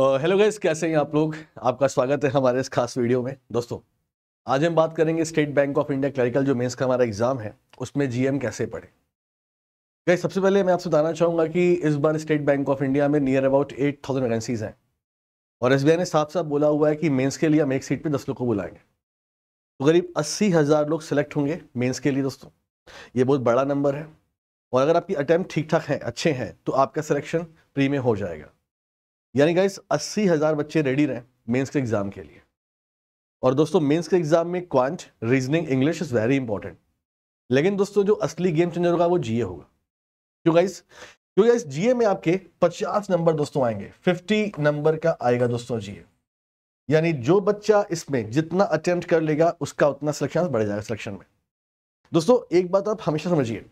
hello guys कैसे हैं आप लोग आपका स्वागत है हमारे इस खास वीडियो में दोस्तों आज हम बात करेंगे State Bank of India clerical जो मेंस का हमारा एग्जाम है उसमें जीएम कैसे पढ़े गाइज सबसे पहले मैं आपसे बताना चाहूँगा कि इस बार स्टेट बैंक ऑफ इंडिया में near about eight thousand vacancies हैं और एस ने साफ साफ बोला हुआ है कि मेन्स के लिए हम एक सीट पर दस लोग को बुलाएंगे तो करीब अस्सी हज़ार लोग सेलेक्ट होंगे मेन्स के लिए दोस्तों ये बहुत बड़ा नंबर है और अगर आपकी अटैम्प्ट ठीक ठाक हैं अच्छे हैं तो आपका सिलेक्शन प्री में हो जाएगा यानी गाइस अस्सी हज़ार बच्चे रेडी रहे मेंस के एग्ज़ाम के लिए और दोस्तों मेंस के एग्ज़ाम में quant reasoning English is very important लेकिन दोस्तों जो असली गेम चेंजर होगा वो जीए होगा क्यों गाइस क्योंकि गाइस जीए में आपके 50 नंबर दोस्तों आएंगे 50 नंबर का आएगा दोस्तों जीए यानी जो बच्चा इसमें जितना अटेम्प्ट कर लेगा उसका उतना सिलेक्शन बढ़ जाएगा सिलेक्शन में दोस्तों एक बात आप हमेशा समझिए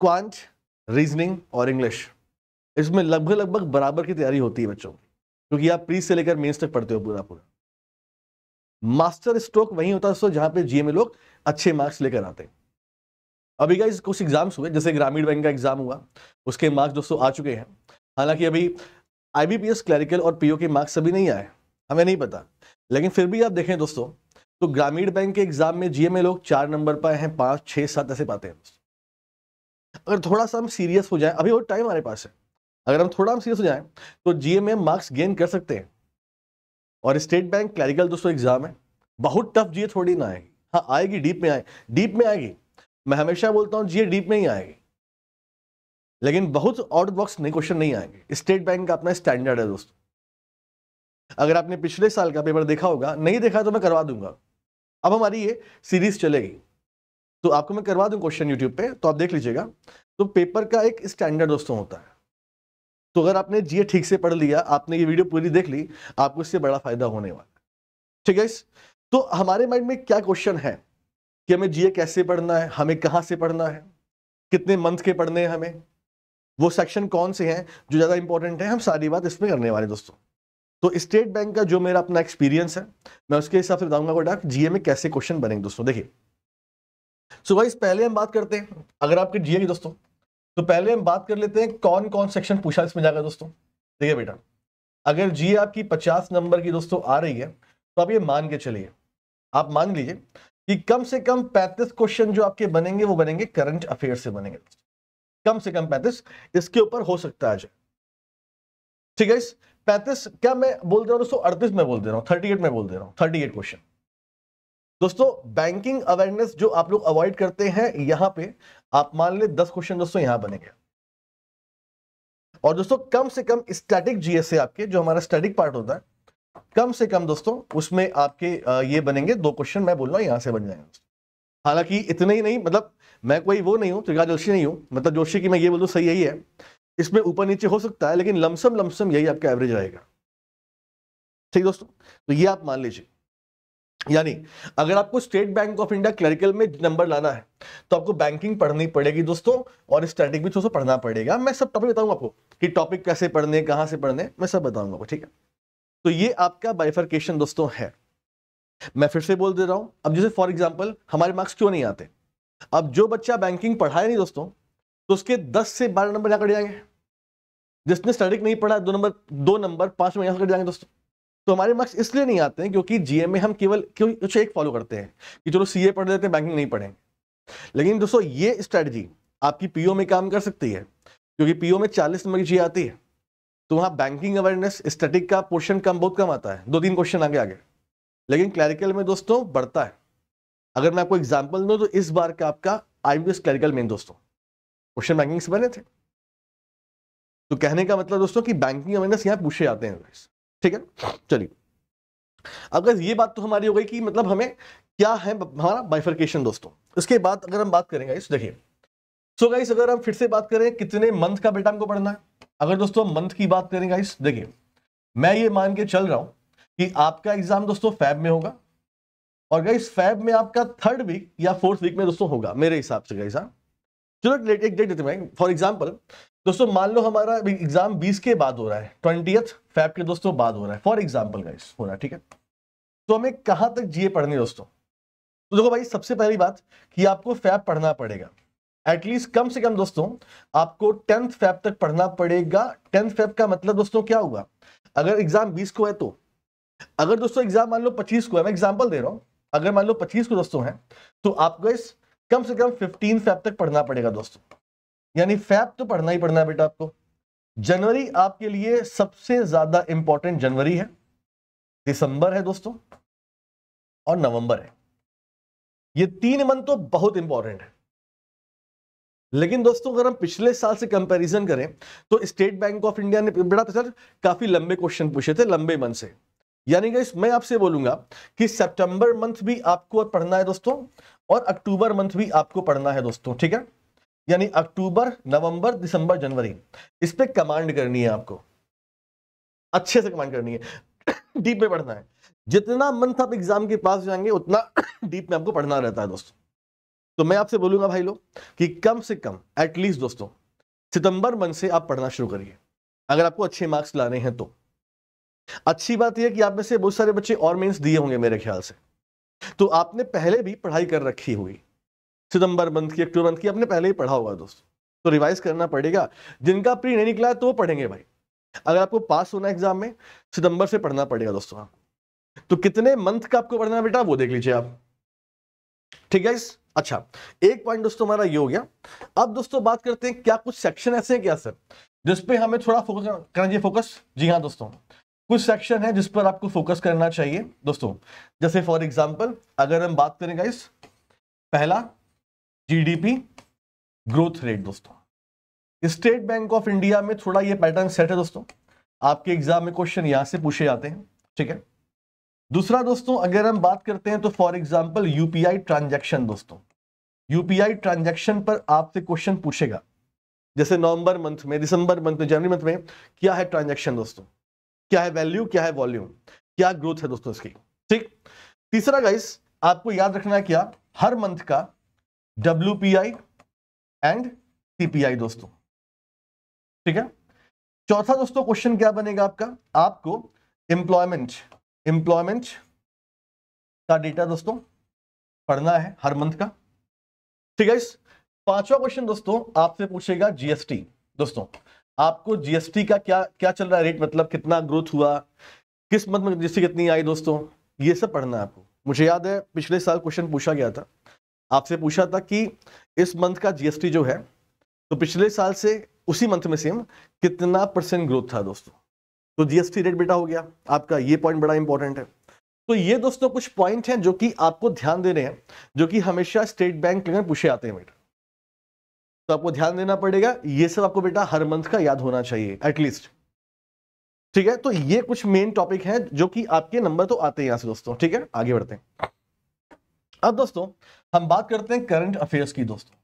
क्वांट रीजनिंग और इंग्लिश इसमें लगभग लगभग बराबर की तैयारी होती है बच्चों क्योंकि आप प्री से लेकर मेन्स तक पढ़ते हो पूरा पूरा मास्टर स्ट्रोक वही होता है जहां पर जीएमए लोग अच्छे मार्क्स लेकर आते हैं अभी गाइज कुछ एग्जाम्स हुए जैसे ग्रामीण बैंक का एग्जाम हुआ उसके मार्क्स दोस्तों आ चुके हैं हालांकि अभी आईबीपीएस क्लरिकल और पीओ के मार्क्स अभी नहीं आए हमें नहीं पता लेकिन फिर भी आप देखें दोस्तों तो ग्रामीण बैंक के एग्जाम में जीएमए लोग चार नंबर पर हैं पाँच छः सात ऐसे पाते हैं अगर थोड़ा सा हम सीरियस हो जाए अभी वो टाइम हमारे पास है अगर हम थोड़ा हम सीरियस हो जाए तो जीए में मार्क्स गेन कर सकते हैं और स्टेट बैंक क्लैरिकल दोस्तों एग्जाम है बहुत टफ जीए थोड़ी ना आएगी हाँ आएगी डीप में आए डीप में आएगी मैं हमेशा बोलता हूँ जीए डीप में ही आएगी लेकिन बहुत आउट बॉक्स नहीं क्वेश्चन नहीं आएंगे स्टेट बैंक का अपना स्टैंडर्ड है दोस्तों अगर आपने पिछले साल का पेपर देखा होगा नहीं देखा तो मैं करवा दूंगा अब हमारी ये सीरीज चलेगी तो आपको मैं करवा दूं क्वेश्चन यूट्यूब पे तो आप देख लीजिएगा तो पेपर का एक स्टैंडर्ड दोस्तों होता है तो अगर आपने जीए ठीक से पढ़ लिया आपने ये वीडियो पूरी देख ली आपको इससे बड़ा फायदा होने वाला है ठीक है तो हमारे माइंड में क्या क्वेश्चन है कि हमें जीए कैसे पढ़ना है हमें कहाँ से पढ़ना है कितने मंथ के पढ़ने हैं हमें वो सेक्शन कौन से हैं जो ज़्यादा इंपॉर्टेंट है हम सारी बात इसमें करने वाले दोस्तों तो स्टेट बैंक का जो मेरा अपना एक्सपीरियंस है मैं उसके हिसाब से बताऊंगा गोडाक जीए में कैसे क्वेश्चन बनेंगे दोस्तों देखिए सो so वाइज पहले हम बात करते हैं अगर आपके जीए की दोस्तों तो पहले हम बात कर लेते हैं कौन कौन सेक्शन पूछा इसमें जाकर दोस्तों देखिए बेटा अगर जी आपकी पचास नंबर की दोस्तों आ रही है तो आप ये मान के चलिए आप मान लीजिए कि कम से कम पैंतीस क्वेश्चन जो आपके बनेंगे वो बनेंगे करंट अफेयर से बनेंगे कम से कम पैंतीस इसके ऊपर हो सकता है ठीक है इस पैंतीस क्या मैं बोल दे रहा हूँ दोस्तों अड़तीस में बोल दे रहा हूँ थर्टी एट में बोल दे रहा हूँ थर्टी एट क्वेश्चन दोस्तों बैंकिंग अवेयरनेस जो आप लोग अवॉइड करते हैं यहां पे आप मान ले दस क्वेश्चन दोस्तों यहां बनेंगे और दोस्तों कम से कम स्टैटिक जीएसए आपके जो हमारा स्टैटिक पार्ट होता है कम से कम दोस्तों उसमें आपके ये बनेंगे दो क्वेश्चन मैं बोल रहा हूँ यहां से बन जाएंगे हालांकि इतने ही नहीं मतलब मैं कोई वो नहीं हूँ त्रिका जोशी नहीं हूँ मतलब जोशी की मैं ये बोलूँ सही यही है इसमें ऊपर नीचे हो सकता है लेकिन लमसम लमसम यही आपका एवरेज रहेगा ठीक दोस्तों तो ये आप मान लीजिए यानी अगर आपको State Bank of India clerical में नंबर लाना है तो आपको बैंकिंग पढ़नी पड़ेगी दोस्तों और स्टैटिक भी दोस्तों पढ़ना पड़ेगा मैं सब टॉपिक बताऊंगा आपको कि टॉपिक कैसे पढ़ने कहाँ से पढ़ने मैं सब बताऊंगा आपको ठीक है तो ये आपका बाइफर्केशन दोस्तों है मैं फिर से बोल दे रहा हूं अब जैसे फॉर एग्जाम्पल हमारे मार्क्स क्यों नहीं आते अब जो बच्चा बैंकिंग पढ़ा है नहीं दोस्तों तो उसके दस से बारह नंबर यहाँ कट जाएंगे जिसने स्टैटिक नहीं पढ़ा दो नंबर दो नंबर पांच नंबर यहाँ कट जाएंगे दोस्तों तो हमारे मार्क्स इसलिए नहीं आते हैं क्योंकि जीएम में हम केवल कुछ एक फॉलो करते हैं कि चलो सीए पढ़ लेते हैं बैंकिंग नहीं पढ़ेंगे लेकिन दोस्तों ये स्ट्रेटजी आपकी पीओ में काम कर सकती है क्योंकि पीओ में चालीस नंबर की जी आती है तो वहाँ बैंकिंग अवेयरनेस स्टैटिक का पोर्शन कम बहुत कम आता है दो तीन क्वेश्चन आगे आगे लेकिन क्लैरिकल में दोस्तों बढ़ता है अगर मैं आपको एग्जाम्पल दूँ तो इस बार का आपका आई क्लैरिकल मेन दोस्तों क्वेश्चन बैंकिंग से बने थे तो कहने का मतलब दोस्तों कि बैंकिंग अवेयरनेस यहाँ पूछे जाते हैं ठीक है चलिए अगर ये बात तो हमारी हो गई कि मतलब हमें क्या है हमारा बाइफर्केशन दोस्तों इसके बाद अगर हम बात करेंगे इस देखिए सो गाइस अगर हम फिर से बात करें कितने मंथ का बेटा हमको पढ़ना है अगर दोस्तों हम मंथ की बात करें गाइस देखिए मैं ये मान के चल रहा हूं कि आपका एग्जाम दोस्तों फैब में होगा और गाइस फैब में आपका थर्ड वीक या फोर्थ वीक में दोस्तों होगा मेरे हिसाब से गाइस हाँ चलो एक डेट देते हैं फॉर एग्जाम्पल दोस्तों मान लो हमारा एग्जाम 20 के बाद हो रहा है ट्वेंटी फैब के दोस्तों बाद हो रहा है फॉर एग्जाम्पल गाइस हो रहा है ठीक है तो हमें कहां तक जीए पढ़ने दोस्तों तो देखो भाई सबसे पहली बात कि आपको फैब पढ़ना पड़ेगा एटलीस्ट कम से कम दोस्तों आपको टेंथ फैब तक पढ़ना पड़ेगा टेंथ फैब का मतलब दोस्तों क्या हुआ अगर एग्जाम बीस को है तो अगर दोस्तों एग्जाम मान लो पच्चीस को है मैं एग्जाम्पल दे रहा हूँ अगर मान लो पच्चीस को दोस्तों है तो आपको इस कम से कम फिफ्टीन फैब तक पढ़ना पड़ेगा दोस्तों यानी फैप तो पढ़ना ही पढ़ना है बेटा आपको जनवरी आपके लिए सबसे ज्यादा इंपॉर्टेंट जनवरी है दिसंबर है दोस्तों और नवंबर है ये तीन मंथ तो बहुत इंपॉर्टेंट है लेकिन दोस्तों अगर हम पिछले साल से कंपैरिजन करें तो स्टेट बैंक ऑफ इंडिया ने बेटा तो सर काफी लंबे क्वेश्चन पूछे थे लंबे मंथ से यानी कि मैं आपसे बोलूंगा कि सितंबर मंथ भी आपको पढ़ना है दोस्तों और अक्टूबर मंथ भी आपको पढ़ना है दोस्तों ठीक है यानी अक्टूबर नवंबर दिसंबर जनवरी इस पर कमांड करनी है आपको अच्छे से कमांड करनी है डीप में पढ़ना है जितना मंथ आप एग्जाम के पास जाएंगे उतना डीप में आपको पढ़ना रहता है दोस्तों तो मैं आपसे बोलूंगा भाई लोग कि कम से कम एटलीस्ट दोस्तों सितंबर मंथ से आप पढ़ना शुरू करिए अगर आपको अच्छे मार्क्स लाने हैं तो अच्छी बात यह कि आप में से बहुत सारे बच्चे और मेन्स दिए होंगे मेरे ख्याल से तो आपने पहले भी पढ़ाई कर रखी हुई सितंबर मंथ की अक्टूबर मंथ की आपने पहले ही पढ़ा होगा दोस्तों तो रिवाइज करना पड़ेगा जिनका प्री नहीं निकला तो पढ़ेंगे भाई अगर आपको पास होना एग्जाम में सितंबर से पढ़ना पड़ेगा दोस्तों तो कितने मंथ का आपको पढ़ना बेटा वो देख लीजिए आप ठीक है अच्छा एक पॉइंट दोस्तों हमारा ये हो गया अब दोस्तों बात करते हैं क्या कुछ सेक्शन ऐसे हैं क्या सर जिस पे हमें थोड़ा फोकस करना चाहिए फोकस जी हाँ दोस्तों कुछ सेक्शन है जिस पर आपको फोकस करना चाहिए दोस्तों जैसे फॉर एग्जाम्पल अगर हम बात करें गाइस पहला जीडीपी ग्रोथ रेट दोस्तों स्टेट बैंक ऑफ इंडिया में थोड़ा ये पैटर्न सेट है दोस्तों आपके एग्जाम में क्वेश्चन यहां से पूछे जाते हैं ठीक है दूसरा दोस्तों अगर हम बात करते हैं तो फॉर एग्जाम्पल यूपीआई ट्रांजेक्शन दोस्तों यूपीआई ट्रांजेक्शन पर आपसे क्वेश्चन पूछेगा जैसे नवंबर मंथ में दिसंबर मंथ में जनवरी मंथ में क्या है ट्रांजेक्शन दोस्तों क्या है वैल्यू क्या है वॉल्यूम क्या ग्रोथ है दोस्तों इसकी ठीक तीसरा गाइस आपको याद रखना है क्या हर मंथ का डब्ल्यू एंड सीपीआई दोस्तों ठीक है चौथा दोस्तों क्वेश्चन क्या बनेगा आपका आपको एम्प्लॉयमेंट एम्प्लॉयमेंट का डेटा दोस्तों पढ़ना है हर मंथ का ठीक है पांचवा क्वेश्चन दोस्तों आपसे पूछेगा जीएसटी दोस्तों आपको जीएसटी का क्या क्या चल रहा है रेट मतलब कितना ग्रोथ हुआ किस मंथ में जीएसटी कितनी आई दोस्तों ये सब पढ़ना है आपको मुझे याद है पिछले साल क्वेश्चन पूछा गया था आपसे पूछा था कि इस मंथ का जीएसटी जो है तो पिछले साल से उसी मंथ में सेम कितना परसेंट ग्रोथ था दोस्तों तो जीएसटी रेट बेटा हो गया आपका ये पॉइंट बड़ा इंपॉर्टेंट है तो ये दोस्तों कुछ पॉइंट हैं जो कि आपको ध्यान देने हैं जो कि हमेशा स्टेट बैंक में पूछे आते हैं बेटा तो आपको ध्यान देना पड़ेगा ये सब आपको बेटा हर मंथ का याद होना चाहिए एटलीस्ट ठीक है तो ये कुछ मेन टॉपिक हैं जो कि आपके नंबर तो आते हैं यहां से दोस्तों ठीक है आगे बढ़ते हैं अब दोस्तों हम बात करते हैं करंट अफेयर्स की दोस्तों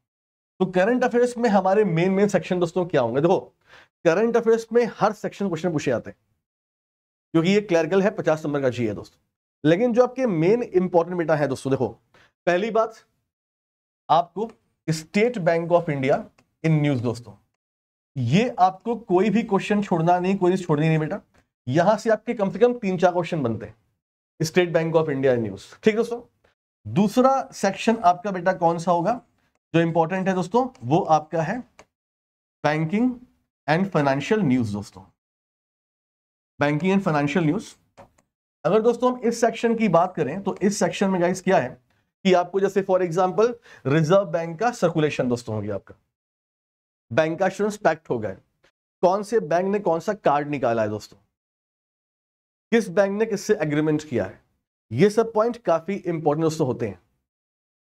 तो करंट अफेयर्स में हमारे मेन मेन सेक्शन दोस्तों क्या होंगे देखो करंट अफेयर्स में हर सेक्शन क्वेश्चन पूछे जाते हैं क्योंकि ये क्लैरिकल है पचास नंबर का जी है दोस्तों लेकिन जो आपके मेन इंपॉर्टेंट बेटा है दोस्तों देखो पहली बात आपको State Bank of India in news दोस्तों ये आपको कोई भी क्वेश्चन छोड़ना नहीं कोई छोड़नी नहीं बेटा यहां से आपके कम से कम तीन चार क्वेश्चन बनते हैं State Bank of India news ठीक दोस्तों दूसरा सेक्शन आपका बेटा कौन सा होगा जो इंपॉर्टेंट है दोस्तों वो आपका है बैंकिंग एंड फाइनेंशियल न्यूज दोस्तों बैंकिंग एंड फाइनेंशियल न्यूज अगर दोस्तों हम इस सेक्शन की बात करें तो इस सेक्शन में गाइस क्या है कि आपको जैसे फॉर एग्जांपल रिजर्व बैंक का सर्कुलेशन दोस्तों होगी आपका बैंक का इंश्योरेंस पैक्ट हो गया कौन से बैंक ने कौन सा कार्ड निकाला है दोस्तों किस बैंक ने किससे एग्रीमेंट किया है ये सब पॉइंट काफी इंपॉर्टेंट दोस्तों होते हैं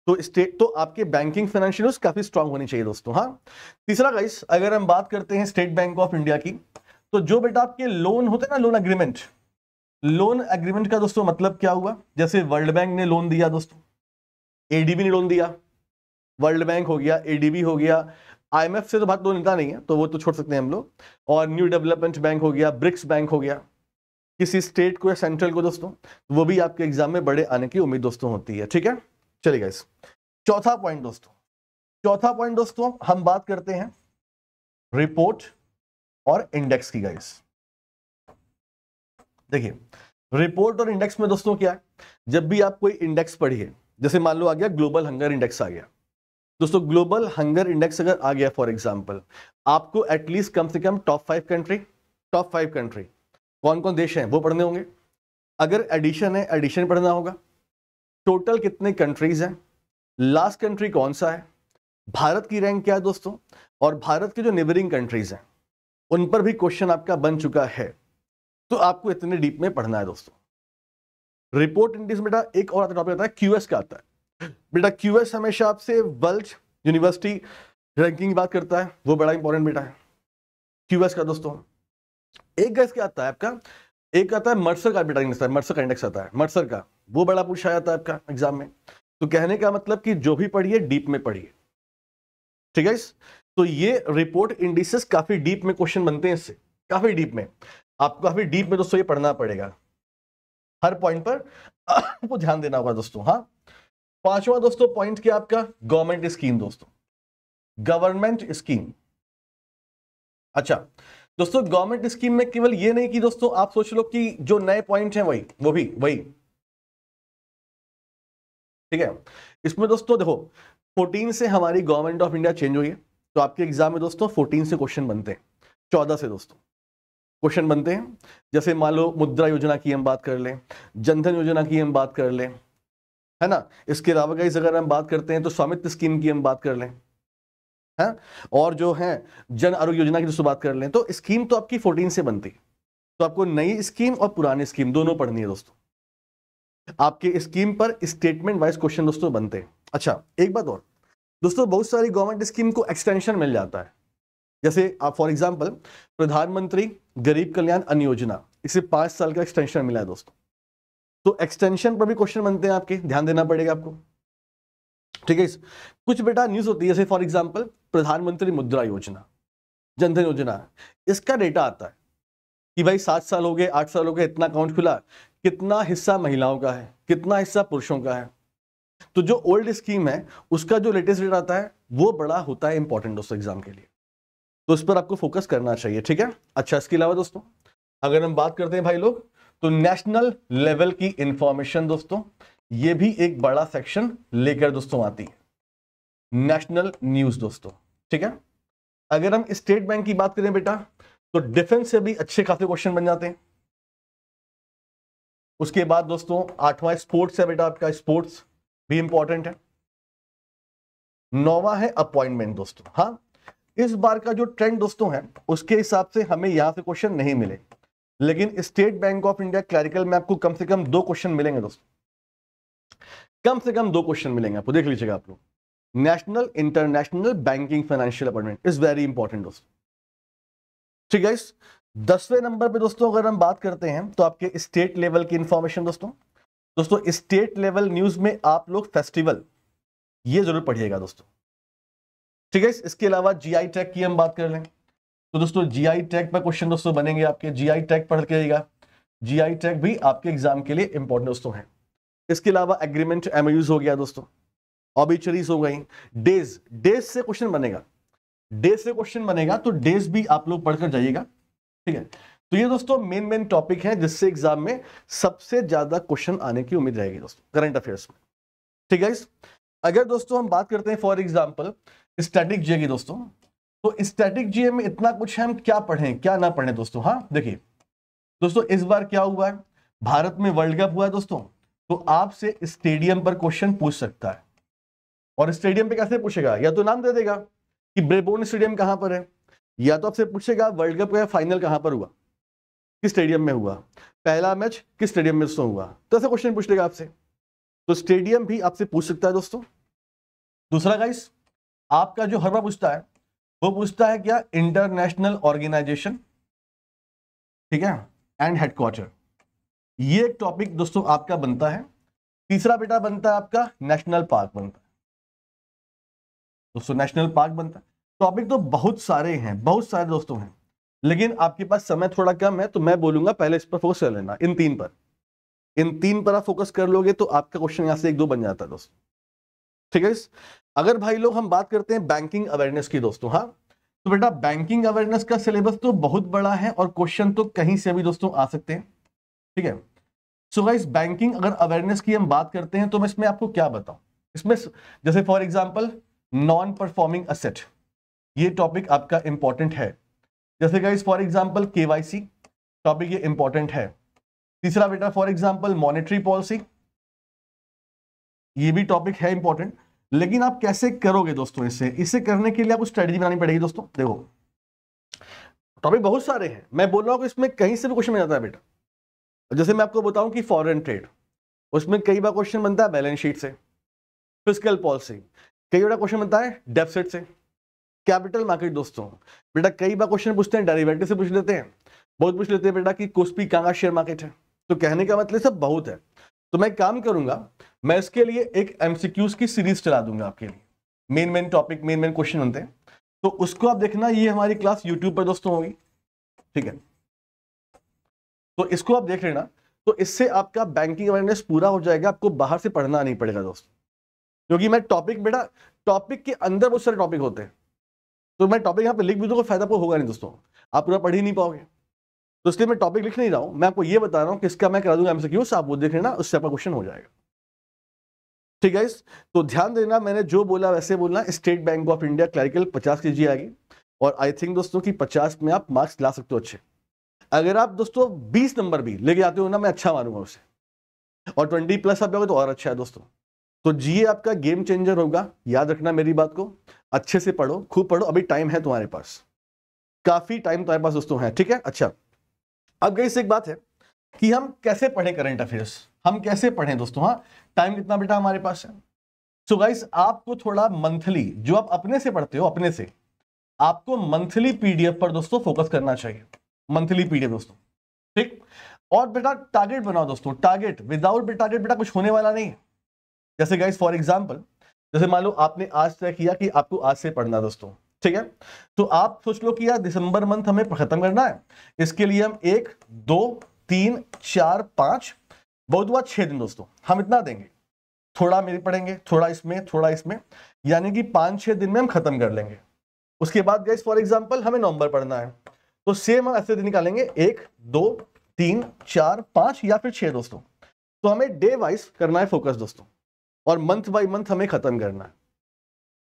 तो स्टेट तो आपके बैंकिंग फाइनेंशियल काफी स्ट्रांग होनी चाहिए दोस्तों हाँ तीसरा गाइस अगर हम बात करते हैं स्टेट बैंक ऑफ इंडिया की तो जो बेटा आपके लोन होते हैं ना लोन अग्रीमेंट लोन अग्रीमेंट का दोस्तों मतलब क्या हुआ जैसे वर्ल्ड बैंक ने लोन दिया दोस्तों एडीबी ने लोन दिया वर्ल्ड बैंक हो गया एडीबी हो गया आईएमएफ से तो बात लोन लेता नहीं है तो वो तो छोड़ सकते हैं हम लोग और न्यू डेवलपमेंट बैंक हो गया ब्रिक्स बैंक हो गया किसी स्टेट को या सेंट्रल को दोस्तों तो वो भी आपके एग्जाम में बड़े आने की उम्मीद दोस्तों होती है ठीक है चलिए इस चौथा पॉइंट दोस्तों चौथा पॉइंट दोस्तों हम बात करते हैं रिपोर्ट और इंडेक्स की गाइस देखिए रिपोर्ट और इंडेक्स में दोस्तों क्या है जब भी आप कोई इंडेक्स पढ़िए जैसे मान लो आ गया ग्लोबल हंगर इंडेक्स आ गया दोस्तों ग्लोबल हंगर इंडेक्स अगर आ गया फॉर एग्जाम्पल आपको एटलीस्ट कम से कम top five country top five country कौन कौन देश हैं वो पढ़ने होंगे अगर एडिशन है एडिशन पढ़ना होगा टोटल कितने कंट्रीज हैं लास्ट कंट्री कौन सा है भारत की रैंक क्या है दोस्तों और भारत की जो नेबरिंग कंट्रीज हैं उन पर भी क्वेश्चन आपका बन चुका है तो आपको इतने डीप में पढ़ना है दोस्तों रिपोर्ट इंडिस बेटा एक और टॉपिक आता है क्यूएस का आता है बेटा क्यूएस हमेशा आपसे वर्ल्ड यूनिवर्सिटी रैंकिंग की बात करता है वो बड़ा इंपॉर्टेंट बेटा है क्यूएस का दोस्तों एक गैस क्या आता है आपका एक आता है मर्सर का आर्बिट्रेज इंडेक्स मर्सर का इंडेक्स आता है मर्सर का वो बड़ा पूछा जाता है आपका एग्जाम में तो कहने का मतलब कि जो भी पढ़िए डीप में पढ़िए ठीक है तो ये रिपोर्ट इंडिसेस काफी डीप में क्वेश्चन बनते हैं इससे काफी डीप में आपको काफी डीप में दोस्तों ये पढ़ना पड़ेगा हर पॉइंट पर आपको ध्यान देना होगा दोस्तों हाँ पांचवा दोस्तों पॉइंट क्या आपका गवर्नमेंट स्कीम दोस्तों गवर्नमेंट स्कीम अच्छा दोस्तों गवर्नमेंट स्कीम में केवल ये नहीं कि दोस्तों आप सोच लो कि जो नए पॉइंट हैं वही वो भी वही ठीक है इसमें दोस्तों देखो 14 से हमारी गवर्नमेंट ऑफ इंडिया चेंज हुई है तो आपके एग्जाम में दोस्तों 14 से क्वेश्चन बनते हैं 14 से दोस्तों क्वेश्चन बनते हैं जैसे मान लो मुद्रा योजना की हम बात कर लें जनधन योजना की हम बात कर लें है ना इसके अलावा कई अगर हम बात करते हैं तो स्वामित्व स्कीम की हम बात कर लें है और जो है जन आरोग्य योजना की जो तो बात कर लें तो स्कीम तो आपकी फोर्टीन से बनती तो आपको नई स्कीम और पुरानी स्कीम दोनों पढ़नी है दोस्तों आपके स्कीम पर स्टेटमेंट वाइज क्वेश्चन दोस्तों बनते हैं अच्छा एक बात और दोस्तों बहुत सारी गवर्नमेंट स्कीम को एक्सटेंशन मिल जाता है जैसे आप फॉर एग्जाम्पल प्रधानमंत्री गरीब कल्याण अन्न योजना इसे पांच साल का एक्सटेंशन मिला है दोस्तों तो एक्सटेंशन पर भी क्वेश्चन बनते हैं आपके ध्यान देना पड़ेगा आपको ठीक है कुछ बेटा न्यूज़ होती है जैसे फॉर एग्जाम्पल प्रधानमंत्री मुद्रा योजना जनधन योजना इसका डेटा आता है कि भाई सात साल हो गए आठ साल हो गए इतना अकाउंट खुला कितना हिस्सा महिलाओं का है कितना हिस्सा पुरुषों का है तो जो ओल्ड स्कीम है उसका जो लेटेस्ट डेट आता है वो बड़ा होता है इंपॉर्टेंट दोस्तों एग्जाम के लिए तो इस पर आपको फोकस करना चाहिए ठीक है अच्छा इसके अलावा दोस्तों अगर हम बात करते हैं भाई लोग तो नेशनल लेवल की इंफॉर्मेशन दोस्तों ये भी एक बड़ा सेक्शन लेकर दोस्तों आती है नेशनल न्यूज दोस्तों ठीक है अगर हम स्टेट बैंक की बात करें बेटा तो डिफेंस से भी अच्छे खासे क्वेश्चन बन जाते हैं उसके बाद दोस्तों आठवां स्पोर्ट्स है बेटा आपका स्पोर्ट्स भी इंपॉर्टेंट है नौवा है अपॉइंटमेंट दोस्तों हाँ इस बार का जो ट्रेंड दोस्तों है उसके हिसाब से हमें यहां से क्वेश्चन नहीं मिले लेकिन State Bank of India clerical में आपको कम से कम दो क्वेश्चन मिलेंगे दोस्तों कम से कम दो क्वेश्चन मिलेंगे आपको देख लीजिएगा आप लोग national international banking financial appointment is very important दोस्तों ठीक है दसवें नंबर पे दोस्तों अगर हम बात करते हैं तो आपके स्टेट लेवल की इंफॉर्मेशन दोस्तों दोस्तों स्टेट लेवल न्यूज में आप लोग फेस्टिवल ये जरूर पढ़िएगा दोस्तों ठीक है इसके अलावा जीआई टैग की हम बात कर लें तो दोस्तों जीआई टैग पर क्वेश्चन दोस्तों बनेंगे आपके जीआई टैग पढ़ के जीआई टैग भी आपके एग्जाम के लिए इंपॉर्टेंट दोस्तों है इसके अलावा एग्रीमेंट एम हो गया दोस्तों ऑबिचरीज हो गई डेज डेज से क्वेश्चन बनेगा डेज से क्वेश्चन बनेगा तो डेज भी आप लोग पढ़कर जाइएगा ठीक है तो ये दोस्तों मेन मेन टॉपिक है जिससे एग्जाम में सबसे ज्यादा क्वेश्चन आने की उम्मीद रहेगी दोस्तों करंट अफेयर्स में ठीक है अगर दोस्तों हम बात करते हैं फॉर एग्जाम्पल स्टैटिक जीए की दोस्तों तो स्टैटिक जीए में इतना कुछ है हम क्या पढ़ें क्या ना पढ़ें दोस्तों हाँ देखिए दोस्तों इस बार क्या हुआ है भारत में वर्ल्ड कप हुआ है दोस्तों तो आपसे स्टेडियम पर क्वेश्चन पूछ सकता है और स्टेडियम पे कैसे पूछेगा या तो नाम दे देगा कि ब्रेबोन स्टेडियम कहां पर है या तो आपसे पूछेगा वर्ल्ड कप का फाइनल कहां पर हुआ किस स्टेडियम में हुआ पहला मैच किस स्टेडियम में हुआ तो ऐसा क्वेश्चन पूछ लेगा आपसे तो स्टेडियम भी आपसे पूछ सकता है दोस्तों दूसरा गाइस आपका जो हर बार पूछता है वो पूछता है क्या इंटरनेशनल ऑर्गेनाइजेशन ठीक है एंड हेडक्वार्टर ये एक टॉपिक दोस्तों आपका बनता है तीसरा बेटा बनता है आपका नेशनल पार्क बनता है दोस्तों नेशनल पार्क बनता है टॉपिक तो बहुत सारे हैं बहुत सारे दोस्तों हैं लेकिन आपके पास समय थोड़ा कम है तो मैं बोलूंगा पहले इस पर फोकस कर लेना इन तीन पर इन तीन पर आप फोकस कर लोगे तो आपका क्वेश्चन यहाँ से एक दो बन जाता है दोस्तों ठीक है अगर भाई लोग हम बात करते हैं बैंकिंग अवेयरनेस की दोस्तों हाँ तो बेटा बैंकिंग अवेयरनेस का सिलेबस तो बहुत बड़ा है और क्वेश्चन तो कहीं से भी दोस्तों आ सकते हैं ठीक है सो गाइस बैंकिंग अगर अवेयरनेस की हम बात करते हैं तो मैं इसमें आपको क्या बताऊं इसमें जैसे for example non performing asset ये टॉपिक आपका इंपॉर्टेंट है जैसे guys for example KYC topic ये इंपॉर्टेंट है तीसरा बेटा फॉर एग्जांपल मॉनेटरी पॉलिसी ये भी टॉपिक है इंपॉर्टेंट लेकिन आप कैसे करोगे दोस्तों इसे इसे करने के लिए आपको स्ट्रेटेजी बनानी पड़ेगी दोस्तों देखो टॉपिक बहुत सारे हैं मैं बोल रहा हूँ कि इसमें कहीं से भी क्वेश्चन आ जाता है बेटा जैसे मैं आपको बताऊं कि फॉरेन ट्रेड उसमें कई बार क्वेश्चन बनता है बैलेंस शीट से फिजिकल पॉलिसी कई बार क्वेश्चन बनता है डेफिसिट से कैपिटल मार्केट दोस्तों बेटा कई बार क्वेश्चन पूछते हैं डायरेवेटिव से पूछ लेते हैं बहुत पूछ लेते हैं बेटा कि कुस्पी कहाँ का शेयर मार्केट है तो कहने का मतलब सब बहुत है तो मैं काम करूंगा मैं इसके लिए एक एम की सीरीज चला दूंगा आपके लिए main main topic main main question बनते हैं तो उसको आप देखना ये हमारी क्लास यूट्यूब पर दोस्तों होगी ठीक है तो इसको आप देख लेना तो इससे आपका बैंकिंग अवेयरनेस पूरा हो जाएगा आपको बाहर से पढ़ना नहीं पड़ेगा दोस्त क्योंकि मैं टॉपिक बेटा टॉपिक के अंदर बहुत सारे टॉपिक होते हैं तो मैं टॉपिक यहाँ पे लिख भी दूँ कोई फायदा आपको होगा नहीं दोस्तों आप पूरा पढ़ ही नहीं पाओगे तो इसलिए मैं टॉपिक लिख नहीं रहा हूँ मैं आपको ये बता रहा हूँ किसका मैं करा दूंगा एमसीक्यूज आप वो देख लेना उससे आपका क्वेश्चन हो जाएगा ठीक है तो ध्यान देना मैंने जो बोला वैसे बोलना State Bank of India clerical पचास के जी आएगी और आई थिंक दोस्तों की पचास में आप मार्क्स ला सकते हो अच्छे अगर आप दोस्तों बीस नंबर भी लेके जाते हो ना मैं अच्छा मानूंगा उसे और ट्वेंटी प्लस आप जाओगे तो और अच्छा है दोस्तों तो जीए आपका गेम चेंजर होगा याद रखना मेरी बात को अच्छे से पढ़ो खूब पढ़ो अभी टाइम है तुम्हारे पास काफी टाइम तुम्हारे पास दोस्तों है ठीक है अच्छा अब गई एक बात है कि हम कैसे पढ़े करंट अफेयर्स हम कैसे पढ़े दोस्तों हाँ टाइम कितना बेटा हमारे पास है सो so गाइस आपको थोड़ा मंथली जो आप अपने से पढ़ते हो अपने से आपको मंथली पीडीएफ पर दोस्तों फोकस करना चाहिए मंथली पीडीएफ दोस्तों ठीक और बेटा टारगेट बनाओ दोस्तों टारगेट विदाउट टारगेट बेटा कुछ होने वाला नहीं है जैसे गाइज फॉर एग्जाम्पल जैसे मान लो आपने आज तय किया कि आपको आज से पढ़ना दोस्तों ठीक है तो आप सोच लो कि यार दिसंबर मंथ हमें खत्म करना है इसके लिए हम एक दो तीन चार पांच बहुत बहुत छह दिन दोस्तों हम इतना देंगे थोड़ा मेरे पढ़ेंगे थोड़ा इसमें थोड़ा इसमें यानी कि पाँच छः दिन में हम खत्म कर लेंगे उसके बाद गैस फॉर एग्जाम्पल हमें नवंबर पढ़ना है तो सेम हम ऐसे निकालेंगे एक दो तीन चार पांच या फिर छह दोस्तों तो हमें डे वाइज करना है फोकस दोस्तों और मंथ बाई मंथ हमें खत्म करना है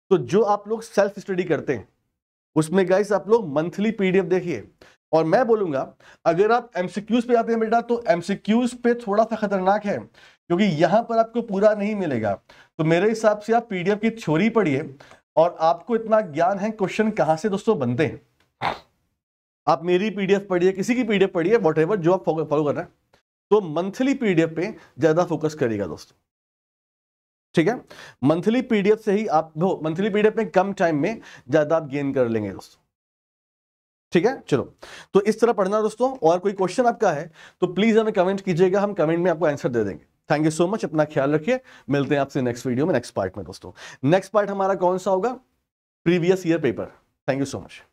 तो जो आप लोग सेल्फ स्टडी करते हैं उसमें गाइस आप लोग मंथली पीडीएफ देखिए और मैं बोलूंगा अगर आप एमसीक्यूज पे जाते हैं बेटा तो एमसीक्यूज पे थोड़ा सा खतरनाक है क्योंकि यहां पर आपको पूरा नहीं मिलेगा तो मेरे हिसाब से आप पीडीएफ की थ्योरी पढ़िए और आपको इतना ज्ञान है क्वेश्चन कहां से दोस्तों बनते हैं आप मेरी पीडीएफ पढ़िए किसी की पीडीएफ पढ़िए वॉट एवर जो आप फॉलो कर रहे हैं तो मंथली पीडीएफ पे ज्यादा फोकस करिएगा दोस्तों ठीक है मंथली पीडीएफ से ही आप मंथली पीडीएफ में कम टाइम में ज्यादा आप गेन कर लेंगे दोस्तों ठीक है चलो तो इस तरह पढ़ना दोस्तों और कोई क्वेश्चन आपका है तो प्लीज हमें कमेंट कीजिएगा हम कमेंट में आपको आंसर दे देंगे थैंक यू सो मच अपना ख्याल रखिए मिलते हैं आपसे नेक्स्ट वीडियो में नेक्स्ट पार्ट में दोस्तों नेक्स्ट पार्ट हमारा कौन सा होगा previous year paper thank you so much